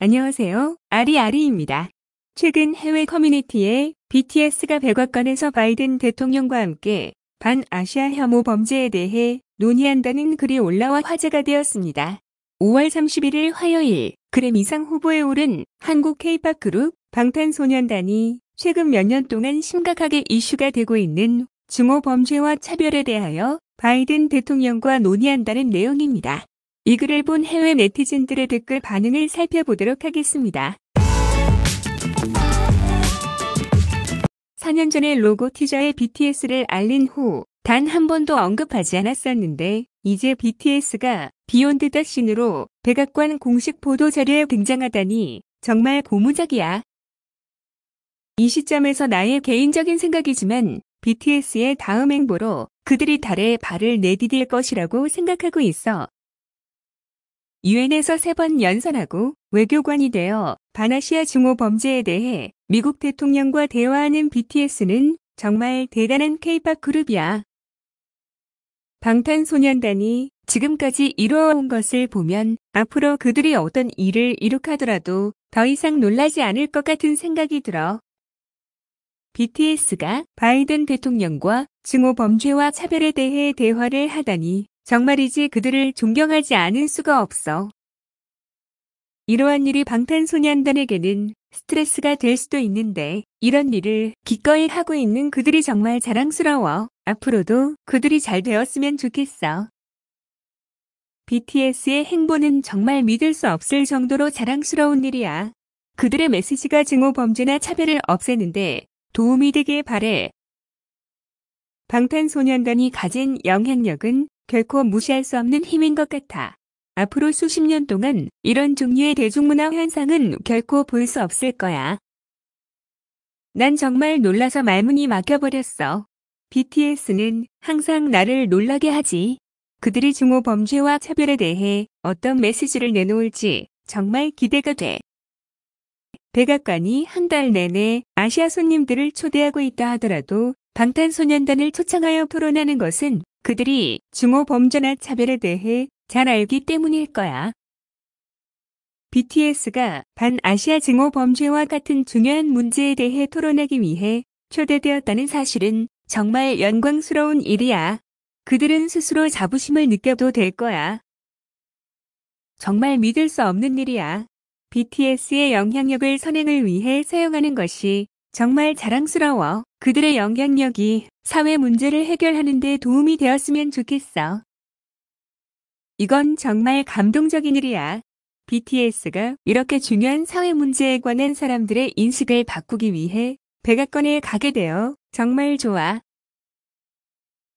안녕하세요. 아리아리입니다. 최근 해외 커뮤니티에 BTS가 백악관에서 바이든 대통령과 함께 반아시아 혐오 범죄에 대해 논의한다는 글이 올라와 화제가 되었습니다. 5월 31일 화요일 그래미상 후보에 오른 한국 케이팝 그룹 방탄소년단이 최근 몇 년 동안 심각하게 이슈가 되고 있는 증오 범죄와 차별에 대하여 바이든 대통령과 논의한다는 내용입니다. 이 글을 본 해외 네티즌들의 댓글 반응을 살펴보도록 하겠습니다. 4년 전에 로고 티저의 BTS를 알린 후 단 한 번도 언급하지 않았었는데 이제 BTS가 비욘드 더 신으로 백악관 공식 보도자료에 등장하다니 정말 고무적이야. 이 시점에서 나의 개인적인 생각이지만 BTS의 다음 행보로 그들이 달에 발을 내디딜 것이라고 생각하고 있어 유엔에서 세 번 연선하고 외교관이 되어 바나시아 증오 범죄에 대해 미국 대통령과 대화하는 BTS는 정말 대단한 케이팝 그룹이야. 방탄소년단이 지금까지 이루어온 것을 보면 앞으로 그들이 어떤 일을 이룩하더라도 더 이상 놀라지 않을 것 같은 생각이 들어. BTS가 바이든 대통령과 증오 범죄와 차별에 대해 대화를 하다니 정말이지 그들을 존경하지 않을 수가 없어. 이러한 일이 방탄소년단에게는 스트레스가 될 수도 있는데 이런 일을 기꺼이 하고 있는 그들이 정말 자랑스러워. 앞으로도 그들이 잘 되었으면 좋겠어. BTS의 행보는 정말 믿을 수 없을 정도로 자랑스러운 일이야. 그들의 메시지가 증오 범죄나 차별을 없애는데 도움이 되길 바래. 방탄소년단이 가진 영향력은 결코 무시할 수 없는 힘인 것 같아. 앞으로 수십 년 동안 이런 종류의 대중문화 현상은 결코 볼 수 없을 거야. 난 정말 놀라서 말문이 막혀버렸어. BTS는 항상 나를 놀라게 하지. 그들이 중호 범죄와 차별에 대해 어떤 메시지를 내놓을지 정말 기대가 돼. 백악관이 한 달 내내 아시아 손님들을 초대하고 있다 하더라도 방탄소년단을 초청하여 토론하는 것은 그들이 증오 범죄나 차별에 대해 잘 알기 때문일 거야. BTS가 반아시아 증오 범죄와 같은 중요한 문제에 대해 토론하기 위해 초대되었다는 사실은 정말 영광스러운 일이야. 그들은 스스로 자부심을 느껴도 될 거야. 정말 믿을 수 없는 일이야. BTS의 영향력을 선행을 위해 사용하는 것이 정말 자랑스러워. 그들의 영향력이 사회 문제를 해결하는 데 도움이 되었으면 좋겠어. 이건 정말 감동적인 일이야. BTS가 이렇게 중요한 사회 문제에 관한 사람들의 인식을 바꾸기 위해 백악관에 가게 되어 정말 좋아.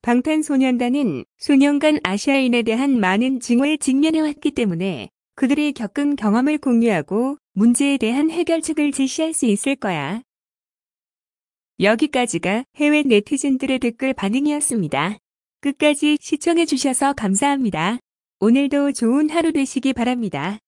방탄소년단은 수년간 아시아인에 대한 많은 증오에 직면해왔기 때문에 그들이 겪은 경험을 공유하고 문제에 대한 해결책을 제시할 수 있을 거야. 여기까지가 해외 네티즌들의 댓글 반응이었습니다. 끝까지 시청해주셔서 감사합니다. 오늘도 좋은 하루 되시기 바랍니다.